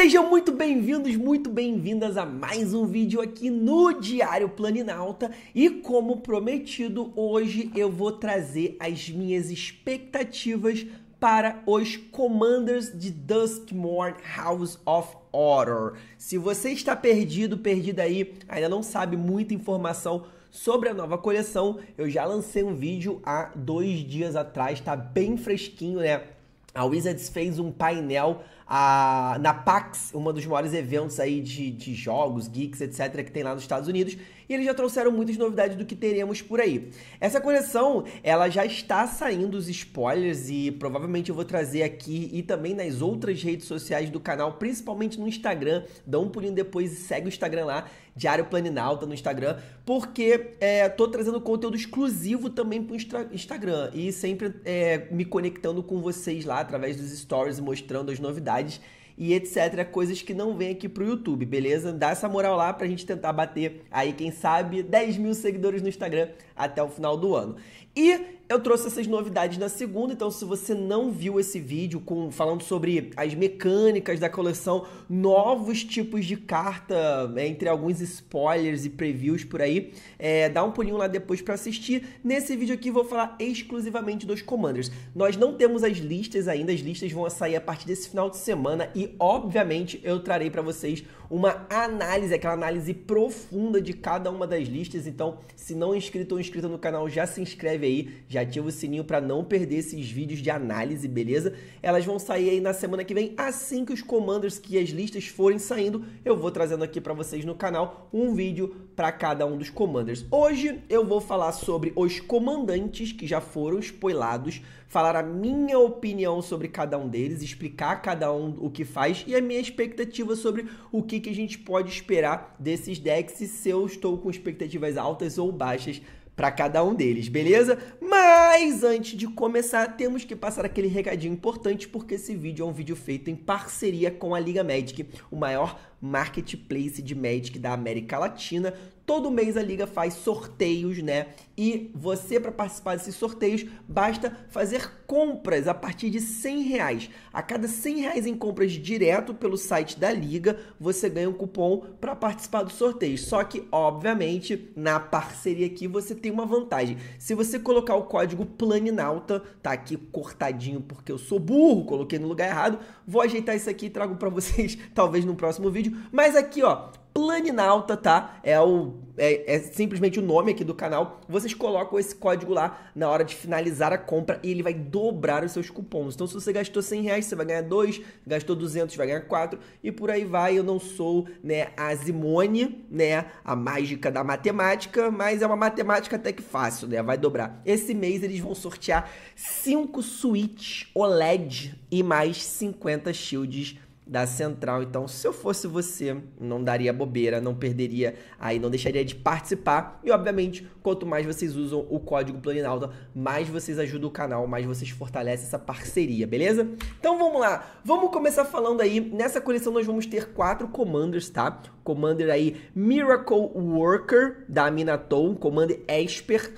Sejam muito bem-vindos, muito bem-vindas a mais um vídeo aqui no Diário Planinalta e como prometido, hoje eu vou trazer as minhas expectativas para os Commanders de Duskmorn House of Horror. Se você está perdido, perdido aí, ainda não sabe muita informação sobre a nova coleção, eu já lancei um vídeo há dois dias atrás, tá bem fresquinho, né? A Wizards fez um painel a, na PAX, um dos maiores eventos aí de, de jogos, geeks, etc., que tem lá nos Estados Unidos, e eles já trouxeram muitas novidades do que teremos por aí. Essa coleção, ela já está saindo os spoilers e provavelmente eu vou trazer aqui e também nas outras redes sociais do canal, principalmente no Instagram. Dá um pulinho depois e segue o Instagram lá, Diário Planinalta no Instagram, porque é, tô trazendo conteúdo exclusivo também pro Instagram e sempre é, me conectando com vocês lá através dos stories, mostrando as novidades e etc. Coisas que não vêm aqui pro YouTube, beleza? Dá essa moral lá pra gente tentar bater aí, quem sabe, 10 mil seguidores no Instagram até o final do ano. E eu trouxe essas novidades na segunda, então se você não viu esse vídeo com falando sobre as mecânicas da coleção, novos tipos de carta, né, entre alguns spoilers e previews por aí, é, dá um pulinho lá depois para assistir. Nesse vídeo aqui vou falar exclusivamente dos Commanders. Nós não temos as listas ainda, as listas vão sair a partir desse final de semana e, obviamente, eu trarei para vocês uma análise, aquela análise profunda de cada uma das listas. Então, se não é inscrito ou inscrita no canal, já se inscreve aí, já ativa o sininho para não perder esses vídeos de análise, beleza? Elas vão sair aí na semana que vem, assim que os commanders que as listas forem saindo, eu vou trazendo aqui para vocês no canal um vídeo para cada um dos commanders. Hoje eu vou falar sobre os comandantes que já foram spoilados, falar a minha opinião sobre cada um deles, explicar cada um o que faz e a minha expectativa sobre o que que, que a gente pode esperar desses decks e se eu estou com expectativas altas ou baixas para cada um deles, beleza? Mas antes de começar, temos que passar aquele recadinho importante porque esse vídeo é um vídeo feito em parceria com a Liga Magic, o maior marketplace de Magic da América Latina. Todo mês a liga faz sorteios, né? E você, para participar desses sorteios, basta fazer compras a partir de 100 reais. A cada 100 reais em compras direto pelo site da liga, você ganha um cupom para participar do sorteio. Só que, obviamente, na parceria aqui você tem uma vantagem. Se você colocar o código Planinalta, tá aqui cortadinho porque eu sou burro, coloquei no lugar errado. Vou ajeitar isso aqui e trago para vocês talvez no próximo vídeo. Mas aqui, ó, Alta, tá? É o é, é, simplesmente o nome aqui do canal. Vocês colocam esse código lá na hora de finalizar a compra e ele vai dobrar os seus cupons. Então, se você gastou 100 reais, você vai ganhar 2, gastou 200, vai ganhar 4 e por aí vai. Eu não sou né, a Zimone, né, a mágica da matemática, mas é uma matemática até que fácil, né? Vai dobrar. Esse mês eles vão sortear 5 switches OLED e mais 50 shields da Central. Então, se eu fosse você, não daria bobeira, não perderia aí, não deixaria de participar. E, obviamente, quanto mais vocês usam o código Planinalta, mais vocês ajudam o canal, mais vocês fortalecem essa parceria, beleza? Então, vamos lá. Vamos começar falando aí. Nessa coleção, nós vamos ter quatro commanders, tá? Commander aí Miracle Worker, da Minato. Commander Esper,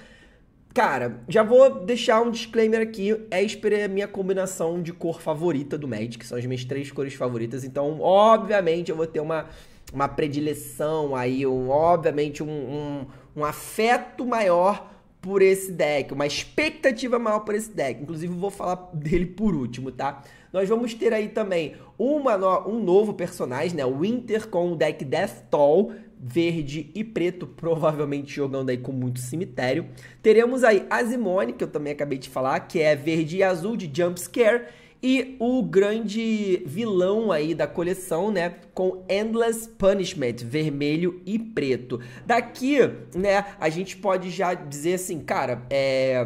Cara, já vou deixar um disclaimer aqui. É Esper é a minha combinação de cor favorita do Magic, são as minhas três cores favoritas. Então, obviamente, eu vou ter uma, uma predileção aí, um, obviamente, um, um, um afeto maior por esse deck, uma expectativa maior por esse deck. Inclusive, vou falar dele por último, tá? Nós vamos ter aí também uma um novo personagem, né? O Winter com o deck Death Toll, verde e preto, provavelmente jogando aí com muito cemitério. Teremos aí a Simone que eu também acabei de falar, que é verde e azul de Jumpscare. E o grande vilão aí da coleção, né? Com Endless Punishment, vermelho e preto. Daqui, né, a gente pode já dizer assim, cara, é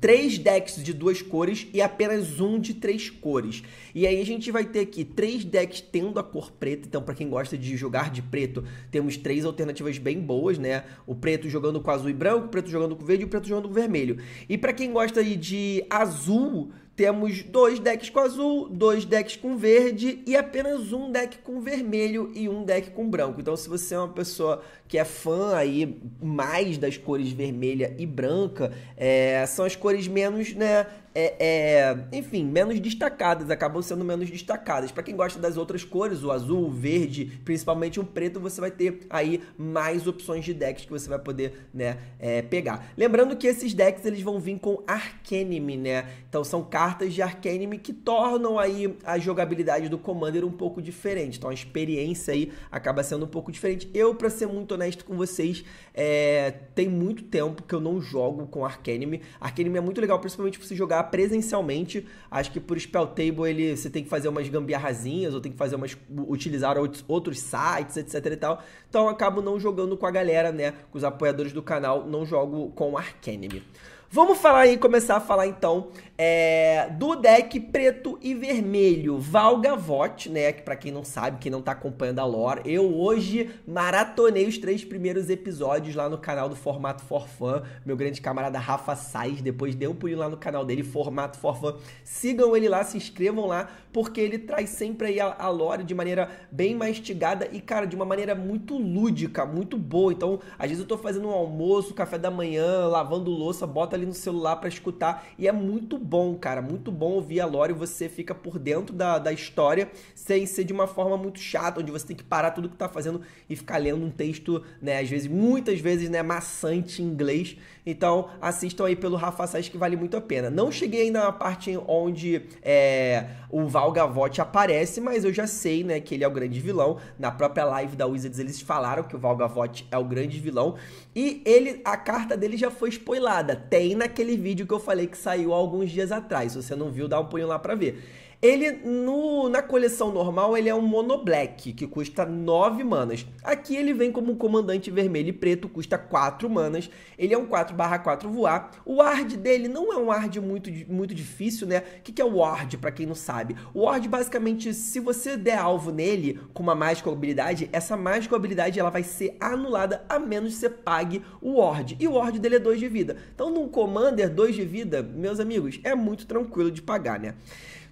três decks de duas cores e apenas um de três cores. E aí a gente vai ter aqui três decks tendo a cor preta, então para quem gosta de jogar de preto, temos três alternativas bem boas, né? O preto jogando com azul e branco, o preto jogando com verde e o preto jogando com vermelho. E para quem gosta de azul, temos dois decks com azul, dois decks com verde e apenas um deck com vermelho e um deck com branco. Então, se você é uma pessoa que é fã aí mais das cores vermelha e branca, é, são as cores menos, né? É, é, enfim, menos destacadas, acabam sendo menos destacadas. Para quem gosta das outras cores, o azul, o verde, principalmente o preto, você vai ter aí mais opções de decks que você vai poder né, é, pegar. Lembrando que esses decks eles vão vir com Arcanime, né? Então são cartas cartas de Arcanime que tornam aí a jogabilidade do Commander um pouco diferente. Então a experiência aí acaba sendo um pouco diferente. Eu, para ser muito honesto com vocês, é... tem muito tempo que eu não jogo com Arcanime. Arcanime é muito legal, principalmente para você jogar presencialmente. Acho que por Spell Table ele, você tem que fazer umas gambiarrazinhas ou tem que fazer umas utilizar outros sites, etc e tal. Então eu acabo não jogando com a galera, né, com os apoiadores do canal, não jogo com Arcanime. Vamos falar aí, começar a falar então é, do deck preto e vermelho, Valgavot, né? Que para quem não sabe, quem não tá acompanhando a lore, eu hoje maratonei os três primeiros episódios lá no canal do Formato Forfan, meu grande camarada Rafa Sais, depois deu um pulinho lá no canal dele, Formato Forfan. Sigam ele lá, se inscrevam lá, porque ele traz sempre aí a, a lore de maneira bem mastigada e, cara, de uma maneira muito lúdica, muito boa. Então, às vezes eu tô fazendo um almoço, café da manhã, lavando louça, bota ali no celular para escutar e é muito bom, cara. Muito bom ouvir a Lore. Você fica por dentro da, da história sem ser de uma forma muito chata, onde você tem que parar tudo que tá fazendo e ficar lendo um texto, né? Às vezes, muitas vezes, né? Maçante em inglês. Então assistam aí pelo Rafa Sainz que vale muito a pena. Não cheguei ainda na parte onde é, o Valgavot aparece, mas eu já sei né, que ele é o grande vilão. Na própria live da Wizards eles falaram que o Valgavot é o grande vilão. E ele, a carta dele já foi spoilada. Tem naquele vídeo que eu falei que saiu alguns dias atrás. Se você não viu, dá um punho lá pra ver. Ele, no, na coleção normal, ele é um mono black, que custa 9 manas. Aqui ele vem como um comandante vermelho e preto, custa 4 manas. Ele é um 4 4 voar. O ward dele não é um ward muito, muito difícil, né? O que, que é o ward, para quem não sabe? O ward, basicamente, se você der alvo nele com uma mágica habilidade, essa mágica habilidade ela vai ser anulada a menos que você pague o ward. E o ward dele é 2 de vida. Então, num commander 2 de vida, meus amigos, é muito tranquilo de pagar, né?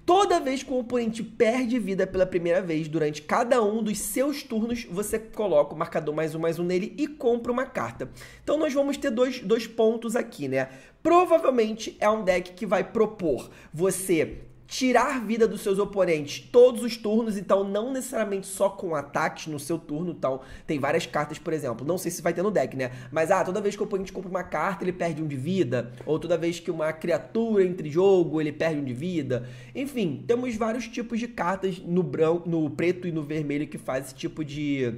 Toda vez que o oponente perde vida pela primeira vez, durante cada um dos seus turnos, você coloca o marcador mais um mais um nele e compra uma carta. Então nós vamos ter dois, dois pontos aqui, né? Provavelmente é um deck que vai propor você tirar vida dos seus oponentes todos os turnos, então não necessariamente só com ataques no seu turno, então tem várias cartas, por exemplo, não sei se vai ter no deck, né? Mas ah, toda vez que o oponente compra uma carta, ele perde um de vida, ou toda vez que uma criatura entre jogo, ele perde um de vida. Enfim, temos vários tipos de cartas no branco, no preto e no vermelho que faz esse tipo de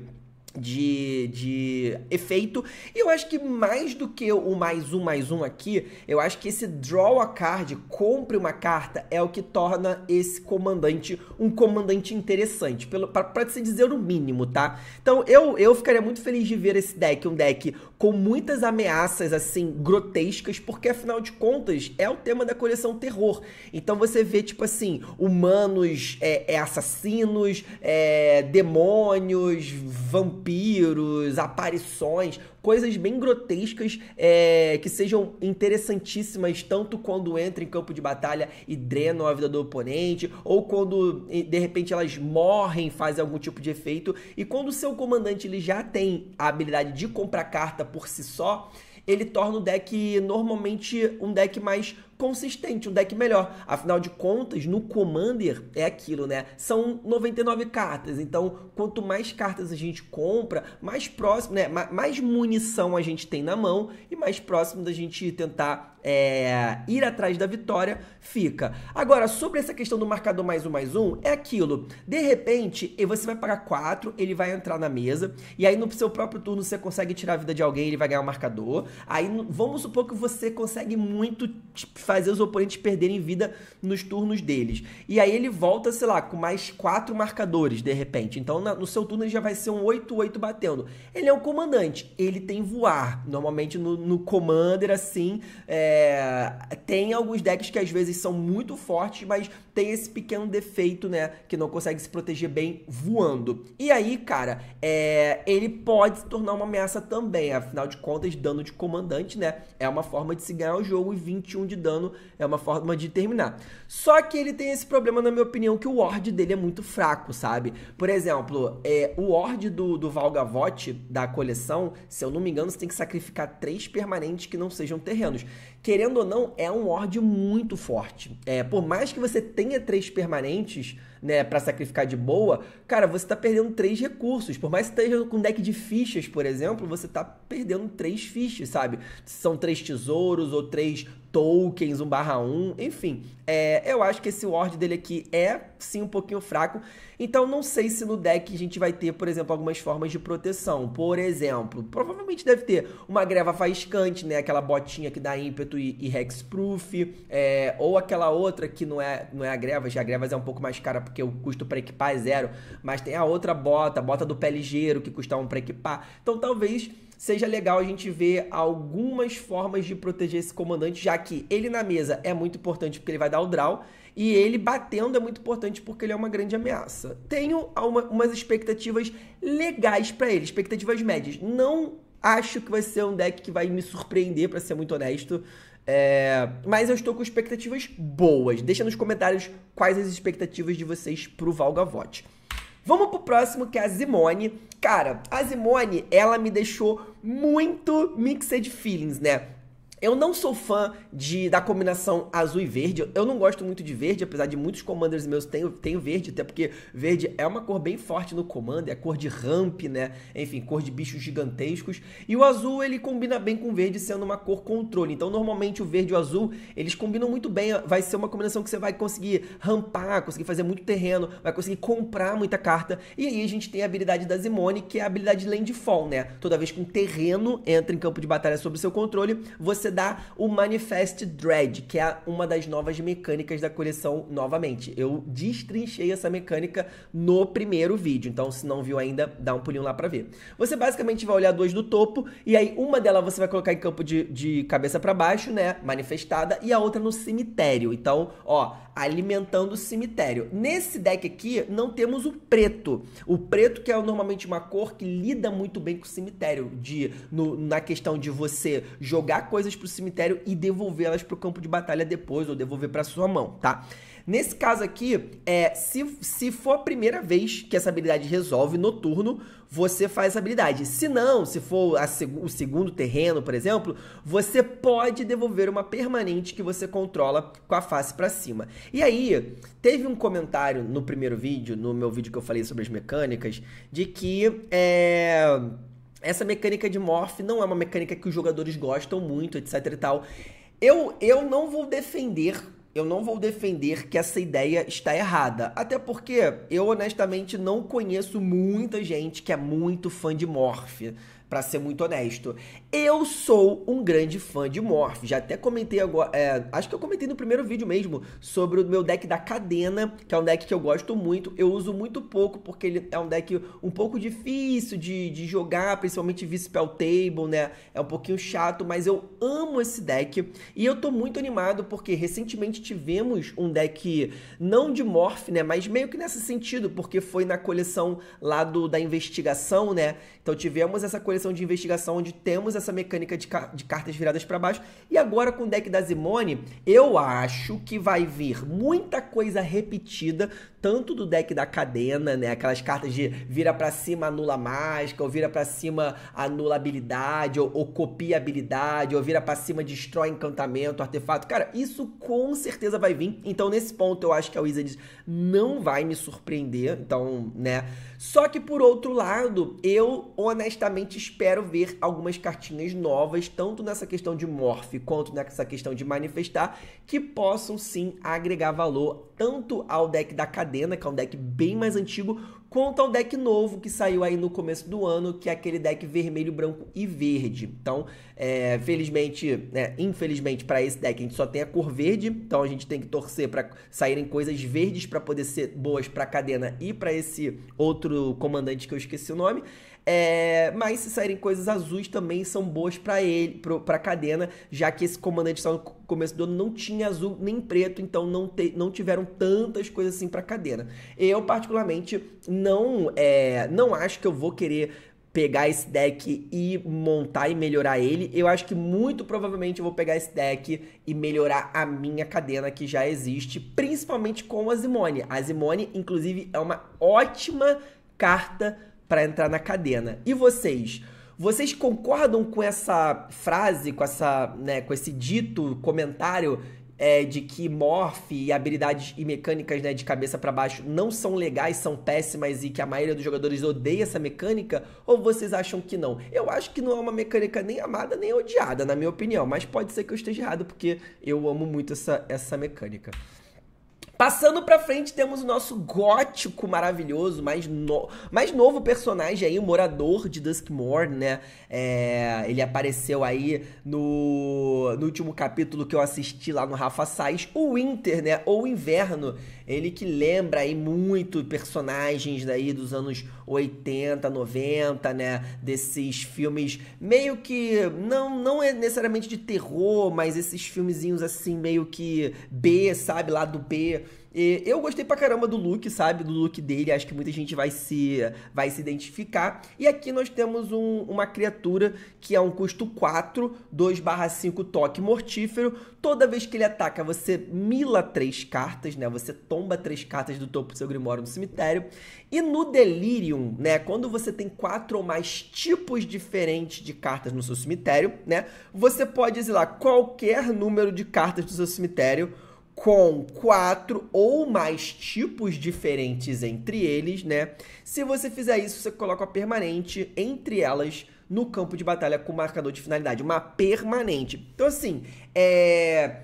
de, de efeito. E eu acho que mais do que o mais um, mais um aqui, eu acho que esse draw a card, compre uma carta, é o que torna esse comandante um comandante interessante, pelo para se dizer o mínimo, tá? Então eu, eu ficaria muito feliz de ver esse deck, um deck com muitas ameaças assim grotescas, porque afinal de contas é o tema da coleção terror. Então você vê tipo assim humanos é, é assassinos, é, demônios, vampiros, aparições, coisas bem grotescas é, que sejam interessantíssimas, tanto quando entra em campo de batalha e drenam a vida do oponente, ou quando de repente elas morrem, fazem algum tipo de efeito. E quando o seu comandante ele já tem a habilidade de comprar carta por si só, ele torna o deck normalmente um deck mais consistente, um deck melhor. Afinal de contas, no Commander é aquilo, né? São 99 cartas, então quanto mais cartas a gente compra, mais próximo, né? Mais munição a gente tem na mão e mais próximo da gente tentar é, ir atrás da vitória fica. Agora, sobre essa questão do marcador mais um mais um, é aquilo. De repente, você vai pagar 4, ele vai entrar na mesa, e aí no seu próprio turno você consegue tirar a vida de alguém, ele vai ganhar o um marcador. Aí vamos supor que você consegue muito. Tipo, fazer os oponentes perderem vida nos turnos deles. E aí ele volta, sei lá, com mais quatro marcadores de repente. Então no seu turno ele já vai ser um 8-8 batendo. Ele é um comandante, ele tem voar. Normalmente no, no Commander, assim, é, tem alguns decks que às vezes são muito fortes, mas tem esse pequeno defeito, né? Que não consegue se proteger bem voando. E aí, cara, é, ele pode se tornar uma ameaça também. Afinal de contas, dano de comandante, né? É uma forma de se ganhar o jogo e 21 de dano é uma forma de terminar. Só que ele tem esse problema, na minha opinião, que o ward dele é muito fraco, sabe? Por exemplo, é, o ward do, do Valgavote, da coleção, se eu não me engano, você tem que sacrificar três permanentes que não sejam terrenos. Querendo ou não, é um ward muito forte. É, por mais que você tenha tenha três permanentes, né, para sacrificar de boa, cara, você tá perdendo três recursos. Por mais que esteja com deck de fichas, por exemplo, você tá perdendo três fichas, sabe? São três tesouros ou três tokens 1 barra 1, enfim. É, eu acho que esse ward dele aqui é sim um pouquinho fraco, então não sei se no deck a gente vai ter, por exemplo, algumas formas de proteção. Por exemplo, provavelmente deve ter uma greva faiscante, né, aquela botinha que dá ímpeto e, e hexproof, é, ou aquela outra que não é, não é a greva, já a grevas é um pouco mais cara porque o custo para equipar é zero, mas tem a outra bota, a bota do pé ligeiro que custa um para equipar. Então talvez seja legal a gente ver algumas formas de proteger esse comandante, já que ele na mesa é muito importante porque ele vai dar o draw, e ele batendo é muito importante porque ele é uma grande ameaça. Tenho uma, umas expectativas legais para ele, expectativas médias. Não acho que vai ser um deck que vai me surpreender, para ser muito honesto. É, mas eu estou com expectativas boas. Deixa nos comentários quais as expectativas de vocês pro Valgavote. Vamos pro próximo, que é a Zimone. Cara, a Zimone, ela me deixou muito mixed feelings, né? Eu não sou fã de, da combinação azul e verde. Eu não gosto muito de verde, apesar de muitos commanders meus têm verde, até porque verde é uma cor bem forte no commander, é cor de ramp, né? Enfim, cor de bichos gigantescos. E o azul, ele combina bem com verde, sendo uma cor controle. Então, normalmente, o verde e o azul, eles combinam muito bem. Vai ser uma combinação que você vai conseguir rampar, conseguir fazer muito terreno, vai conseguir comprar muita carta. E aí, a gente tem a habilidade da Zimone, que é a habilidade Landfall, né? Toda vez que um terreno entra em campo de batalha sob seu controle, você você dá o Manifest Dread, que é uma das novas mecânicas da coleção novamente. Eu destrinchei essa mecânica no primeiro vídeo, então se não viu ainda, dá um pulinho lá para ver. Você basicamente vai olhar duas do topo, e aí uma dela você vai colocar em campo de, de cabeça para baixo, né, manifestada, e a outra no cemitério. Então, ó, alimentando o cemitério. Nesse deck aqui, não temos o preto. O preto que é normalmente uma cor que lida muito bem com o cemitério, de, no, na questão de você jogar coisas para o cemitério e devolvê-las para o campo de batalha depois, ou devolver para sua mão, tá? Nesse caso aqui, é, se, se for a primeira vez que essa habilidade resolve no turno, você faz essa habilidade. Se não, se for a, o segundo terreno, por exemplo, você pode devolver uma permanente que você controla com a face para cima. E aí, teve um comentário no primeiro vídeo, no meu vídeo que eu falei sobre as mecânicas, de que é essa mecânica de morph não é uma mecânica que os jogadores gostam muito, etc e tal. Eu, eu não vou defender, eu não vou defender que essa ideia está errada. Até porque eu honestamente não conheço muita gente que é muito fã de morph para ser muito honesto. Eu sou um grande fã de Morph. Já até comentei agora. É, acho que eu comentei no primeiro vídeo mesmo sobre o meu deck da Cadena, que é um deck que eu gosto muito. Eu uso muito pouco, porque ele é um deck um pouco difícil de, de jogar, principalmente vice table, né? É um pouquinho chato, mas eu amo esse deck. E eu tô muito animado porque recentemente tivemos um deck não de Morph, né? Mas meio que nesse sentido, porque foi na coleção lá do, da investigação, né? Então tivemos essa coleção coleção de investigação onde temos essa mecânica de, de cartas viradas para baixo. E agora com o deck da Zimone, eu acho que vai vir muita coisa repetida, tanto do deck da Cadena, né? Aquelas cartas de vira para cima, anula mágica, ou vira para cima, anula habilidade, ou, ou copia habilidade, ou vira para cima, destrói encantamento, artefato. Cara, isso com certeza vai vir. Então, nesse ponto, eu acho que a Wizards não vai me surpreender. Então, né? Só que por outro lado, eu honestamente espero ver algumas cartinhas novas, tanto nessa questão de morph quanto nessa questão de manifestar, que possam sim agregar valor tanto ao deck da cadena, que é um deck bem mais antigo, quanto ao deck novo que saiu aí no começo do ano, que é aquele deck vermelho, branco e verde. Então, é, felizmente, é, infelizmente para esse deck a gente só tem a cor verde, então a gente tem que torcer para saírem coisas verdes para poder ser boas para a cadena e para esse outro comandante que eu esqueci o nome. É, mas se saírem coisas azuis também são boas para ele, para cadena, já que esse comandante só no começo do ano não tinha azul nem preto, então não, te, não tiveram tantas coisas assim para cadena. Eu particularmente não é, não acho que eu vou querer pegar esse deck e montar e melhorar ele. Eu acho que muito provavelmente eu vou pegar esse deck e melhorar a minha cadena que já existe, principalmente com a Zimone. A Zimone, inclusive, é uma ótima carta para entrar na cadena. E vocês? Vocês concordam com essa frase, com essa, né, com esse dito, comentário é, de que morph e habilidades e mecânicas né, de cabeça para baixo não são legais, são péssimas e que a maioria dos jogadores odeia essa mecânica? Ou vocês acham que não? Eu acho que não é uma mecânica nem amada nem odiada, na minha opinião, mas pode ser que eu esteja errado porque eu amo muito essa, essa mecânica. Passando pra frente, temos o nosso gótico maravilhoso, mais, no... mais novo personagem aí, o morador de Duskmore, né? É... Ele apareceu aí no... no último capítulo que eu assisti lá no Rafa Sais, o Winter, né? Ou Inverno. Ele que lembra aí muito personagens daí dos anos 80, 90, né? Desses filmes meio que. Não, não é necessariamente de terror, mas esses filmezinhos assim, meio que B, sabe? Lá do B e eu gostei pra caramba do look, sabe? Do look dele. Acho que muita gente vai se, vai se identificar. E aqui nós temos um, uma criatura que é um custo 4, 2 5 toque mortífero. Toda vez que ele ataca, você mila 3 cartas, né? Você tomba 3 cartas do topo do seu grimório no cemitério. E no Delirium, né? Quando você tem 4 ou mais tipos diferentes de cartas no seu cemitério, né? Você pode exilar qualquer número de cartas do seu cemitério com quatro ou mais tipos diferentes entre eles, né? Se você fizer isso, você coloca a permanente entre elas no campo de batalha com marcador de finalidade, uma permanente. Então, assim, é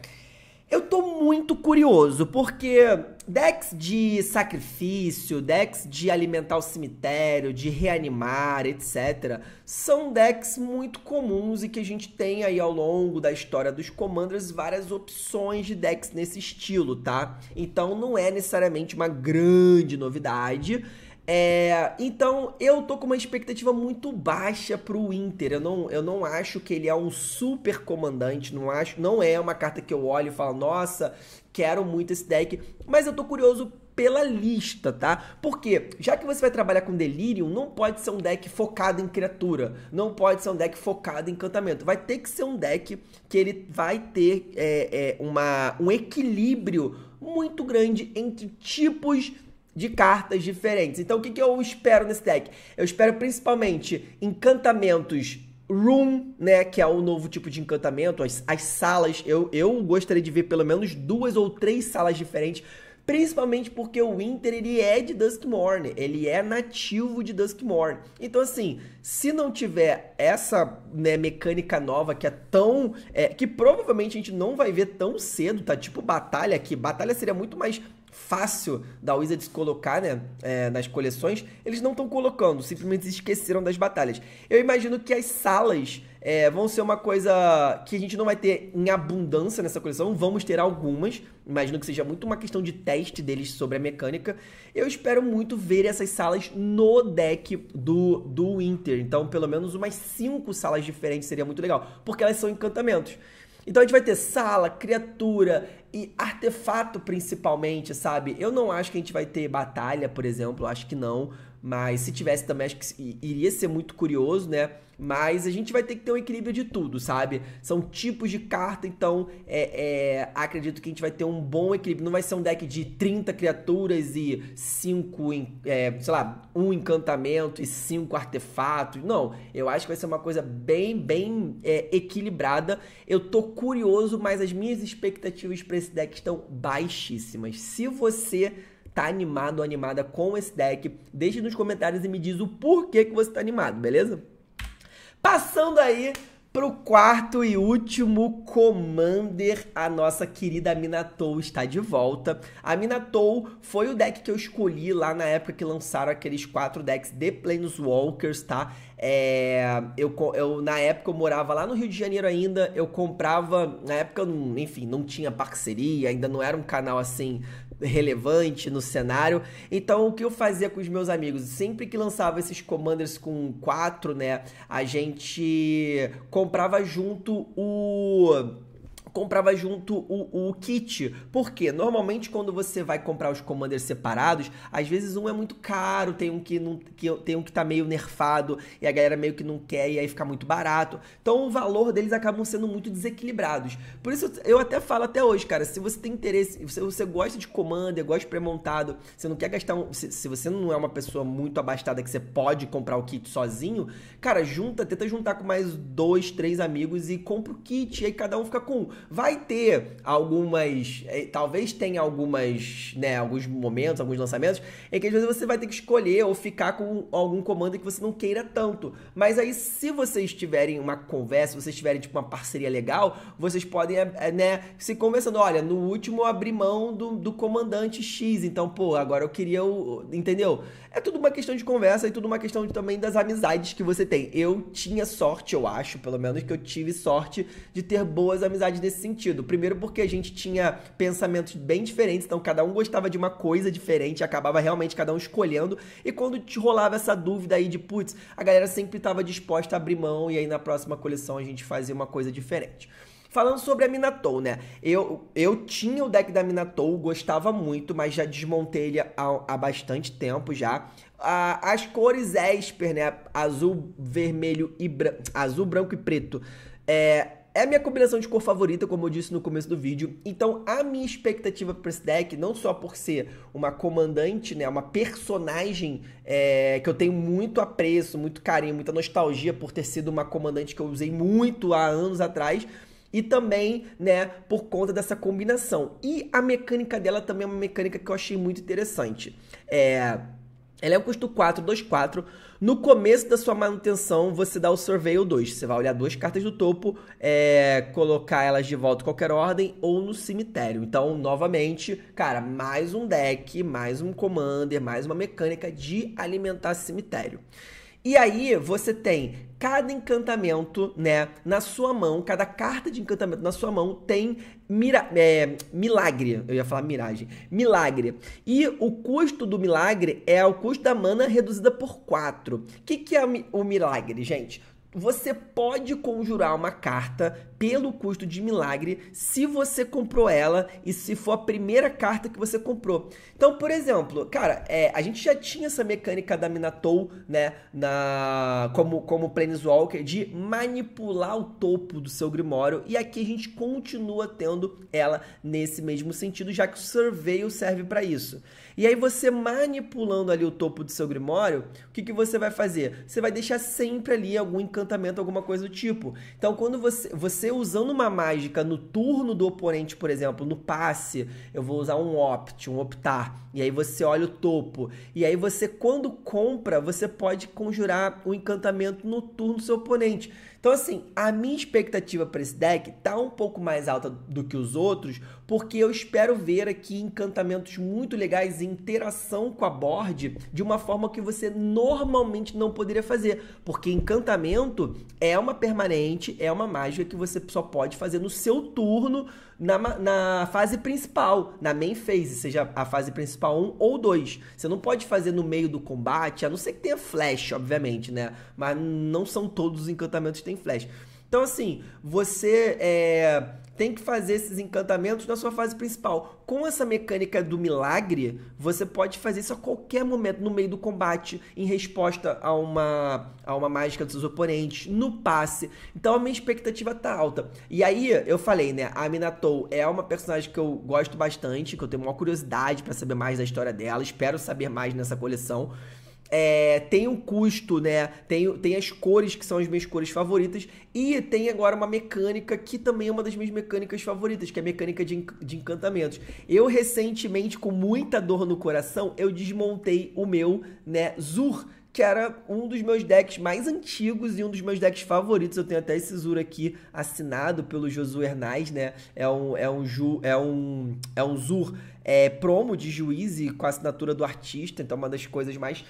eu tô muito curioso, porque decks de sacrifício, decks de alimentar o cemitério, de reanimar, etc., são decks muito comuns e que a gente tem aí ao longo da história dos Commanders várias opções de decks nesse estilo, tá? Então não é necessariamente uma grande novidade. É, então eu tô com uma expectativa muito baixa pro Inter. Eu não, eu não acho que ele é um super comandante, não acho, não é uma carta que eu olho e falo, nossa, quero muito esse deck, mas eu tô curioso pela lista, tá? Porque já que você vai trabalhar com Delirium, não pode ser um deck focado em criatura, não pode ser um deck focado em encantamento. Vai ter que ser um deck que ele vai ter é, é, uma, um equilíbrio muito grande entre tipos de cartas diferentes. Então, o que, que eu espero nesse deck? Eu espero principalmente encantamentos Room, né, que é o novo tipo de encantamento, as, as salas, eu, eu gostaria de ver pelo menos duas ou três salas diferentes, principalmente porque o Inter ele é de Duskmorn, ele é nativo de Duskmorn. Então assim, se não tiver essa né, mecânica nova que é tão, é, que provavelmente a gente não vai ver tão cedo, tá? Tipo batalha, que batalha seria muito mais fácil da Wizards colocar né, é, nas coleções, eles não estão colocando, simplesmente esqueceram das batalhas. Eu imagino que as salas é, vão ser uma coisa que a gente não vai ter em abundância nessa coleção, vamos ter algumas, imagino que seja muito uma questão de teste deles sobre a mecânica. Eu espero muito ver essas salas no deck do, do Winter, então pelo menos umas cinco salas diferentes seria muito legal, porque elas são encantamentos. Então a gente vai ter sala, criatura e artefato principalmente, sabe? Eu não acho que a gente vai ter batalha, por exemplo, acho que não. Mas se tivesse também, acho que iria ser muito curioso, né? Mas a gente vai ter que ter um equilíbrio de tudo, sabe? São tipos de carta, então é, é, acredito que a gente vai ter um bom equilíbrio. Não vai ser um deck de 30 criaturas e 5, é, sei lá, um encantamento e 5 artefatos. Não, eu acho que vai ser uma coisa bem, bem é, equilibrada. Eu tô curioso, mas as minhas expectativas para esse deck estão baixíssimas. Se você tá animado ou animada com esse deck, deixe nos comentários e me diz o porquê que você tá animado, beleza? Passando aí pro quarto e último Commander, a nossa querida Minatou está de volta. A Minatou foi o deck que eu escolhi lá na época que lançaram aqueles quatro decks de Planeswalkers, tá? É, eu, eu, na época eu morava lá no Rio de Janeiro ainda, eu comprava, na época, enfim, não tinha parceria, ainda não era um canal assim relevante no cenário. Então, o que eu fazia com os meus amigos? Sempre que lançava esses commanders com 4, né? A gente comprava junto o comprava junto o, o kit. Porque normalmente quando você vai comprar os commanders separados, às vezes um é muito caro, tem um que, não, que tem um que tá meio nerfado e a galera meio que não quer e aí fica muito barato. Então o valor deles acabam sendo muito desequilibrados. Por isso eu até falo até hoje, cara, se você tem interesse, se você gosta de commander, gosta de pré-montado, você não quer gastar um, se, se você não é uma pessoa muito abastada que você pode comprar o kit sozinho, cara, junta, tenta juntar com mais dois, três amigos e compra o kit. E aí cada um fica com vai ter algumas. Eh, talvez tenha algumas, né, alguns momentos, alguns lançamentos, em que às vezes você vai ter que escolher ou ficar com algum comando que você não queira tanto. Mas aí, se vocês tiverem uma conversa, se vocês tiverem tipo uma parceria legal, vocês podem, eh, eh, né, se conversando. Olha, no último eu abri mão do, do comandante X, então, pô, agora eu queria o. Entendeu? É tudo uma questão de conversa e tudo uma questão de, também das amizades que você tem. Eu tinha sorte, eu acho, pelo menos, que eu tive sorte de ter boas amizades nesse sentido. Primeiro porque a gente tinha pensamentos bem diferentes, então cada um gostava de uma coisa diferente, acabava realmente cada um escolhendo. E quando te rolava essa dúvida aí de, putz, a galera sempre estava disposta a abrir mão e aí na próxima coleção a gente fazia uma coisa diferente. Falando sobre a Minatou, né? Eu, eu tinha o deck da Minatou, gostava muito, mas já desmontei ele há, há bastante tempo já. as cores Esper, né? Azul, vermelho e branco. Azul, branco e preto. É, é a minha combinação de cor favorita, como eu disse no começo do vídeo. Então, a minha expectativa para esse deck, não só por ser uma comandante, né, uma personagem é, que eu tenho muito apreço, muito carinho, muita nostalgia por ter sido uma comandante que eu usei muito há anos atrás, e também, né, por conta dessa combinação. E a mecânica dela também é uma mecânica que eu achei muito interessante. É, ela é o custo 4, 2, 4. No começo da sua manutenção, você dá o Surveil 2. Você vai olhar duas cartas do topo, é, colocar elas de volta em qualquer ordem ou no cemitério. Então, novamente, cara, mais um deck, mais um commander, mais uma mecânica de alimentar cemitério. E aí você tem cada encantamento, né, na sua mão, cada carta de encantamento na sua mão tem mira, é, milagre. Eu ia falar miragem. Milagre. E o custo do milagre é o custo da mana reduzida por 4. O que, que é o milagre, gente? Você pode conjurar uma carta pelo custo de milagre se você comprou ela e se for a primeira carta que você comprou. Então, por exemplo, cara, é, a gente já tinha essa mecânica da Minatou, né, na, como, como Planeswalker, de manipular o topo do seu Grimório, e aqui a gente continua tendo ela nesse mesmo sentido, já que o Surveil serve para isso. E aí você manipulando ali o topo do seu Grimório, o que, que você vai fazer? Você vai deixar sempre ali algum encantamento, alguma coisa do tipo. Então, quando você, você você usando uma mágica no turno do oponente, por exemplo, no passe, eu vou usar um opt, um optar, e aí você olha o topo. E aí você, quando compra, você pode conjurar o um encantamento no turno do seu oponente. Então, assim, a minha expectativa para esse deck tá um pouco mais alta do que os outros, porque eu espero ver aqui encantamentos muito legais e interação com a board de uma forma que você normalmente não poderia fazer, porque encantamento é uma permanente, é uma mágica que você só pode fazer no seu turno na, na fase principal, na main phase, seja a fase principal 1 ou 2. Você não pode fazer no meio do combate, a não ser que tenha flash, obviamente, né? Mas não são todos os encantamentos que tem tem flash. Então, assim, você é, tem que fazer esses encantamentos na sua fase principal. Com essa mecânica do milagre, você pode fazer isso a qualquer momento, no meio do combate, em resposta a uma, a uma mágica dos seus oponentes, no passe. Então a minha expectativa tá alta. E aí, eu falei, né? A Minatou é uma personagem que eu gosto bastante, que eu tenho uma curiosidade para saber mais da história dela, espero saber mais nessa coleção. É, tem o custo, né? Tem, tem as cores que são as minhas cores favoritas. E tem agora uma mecânica que também é uma das minhas mecânicas favoritas, que é a mecânica de, de encantamentos. Eu recentemente, com muita dor no coração, eu desmontei o meu, né, Zur, que era um dos meus decks mais antigos e um dos meus decks favoritos. Eu tenho até esse Zur aqui assinado pelo Josué Hernais, né? É um é um Ju, é um é um Zur é, promo de juiz e com a assinatura do artista, então é uma das coisas mais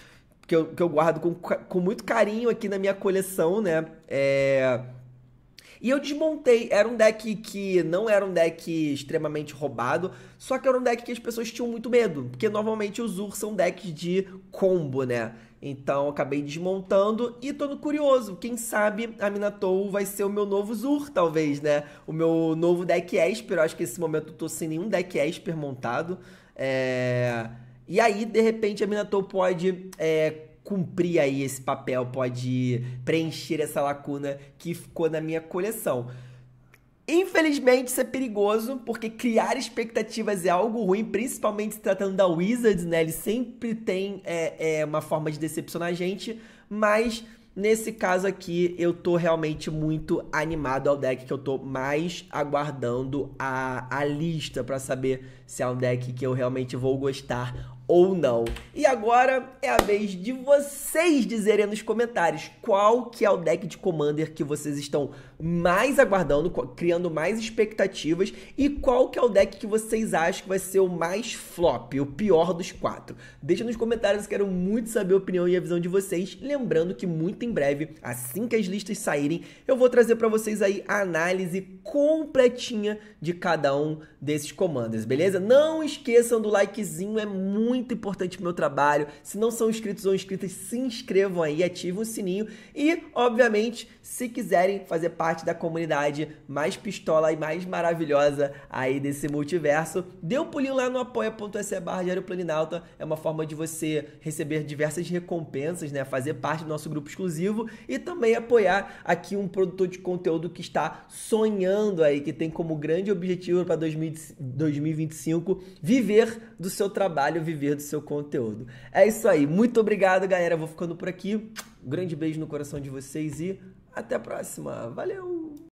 que eu, que eu guardo com, com muito carinho aqui na minha coleção, né? É... E eu desmontei. Era um deck que não era um deck extremamente roubado, só que era um deck que as pessoas tinham muito medo, porque normalmente os Ur são decks de combo, né? Então acabei desmontando e tô curioso. Quem sabe a Minatou vai ser o meu novo Zur, talvez, né? O meu novo deck Esper. Eu acho que nesse momento eu tô sem nenhum deck Esper montado. É e aí, de repente, a Minato pode é, cumprir aí esse papel, pode preencher essa lacuna que ficou na minha coleção. Infelizmente, isso é perigoso, porque criar expectativas é algo ruim, principalmente se tratando da Wizards, né? Ele sempre tem é, é, uma forma de decepcionar a gente, mas nesse caso aqui eu tô realmente muito animado ao deck que eu tô mais aguardando a, a lista para saber se é um deck que eu realmente vou gostar ou não. E agora é a vez de vocês dizerem nos comentários qual que é o deck de Commander que vocês estão mais aguardando, criando mais expectativas e qual que é o deck que vocês acham que vai ser o mais flop, o pior dos quatro. Deixa nos comentários, quero muito saber a opinião e a visão de vocês. Lembrando que muito em breve, assim que as listas saírem, eu vou trazer para vocês aí a análise completinha de cada um desses Commanders, beleza? Não esqueçam do likezinho, é muito muito importante pro meu trabalho. Se não são inscritos ou inscritas, se inscrevam aí, ativem o sininho e, obviamente, se quiserem fazer parte da comunidade mais pistola e mais maravilhosa aí desse multiverso, dê um pulinho lá no apoia.se barra Diário É uma forma de você receber diversas recompensas, né? Fazer parte do nosso grupo exclusivo e também apoiar aqui um produtor de conteúdo que está sonhando aí, que tem como grande objetivo para 2025 viver do seu trabalho, viver viver do seu conteúdo. É isso aí. Muito obrigado, galera. Vou ficando por aqui. Um grande beijo no coração de vocês e até a próxima. Valeu!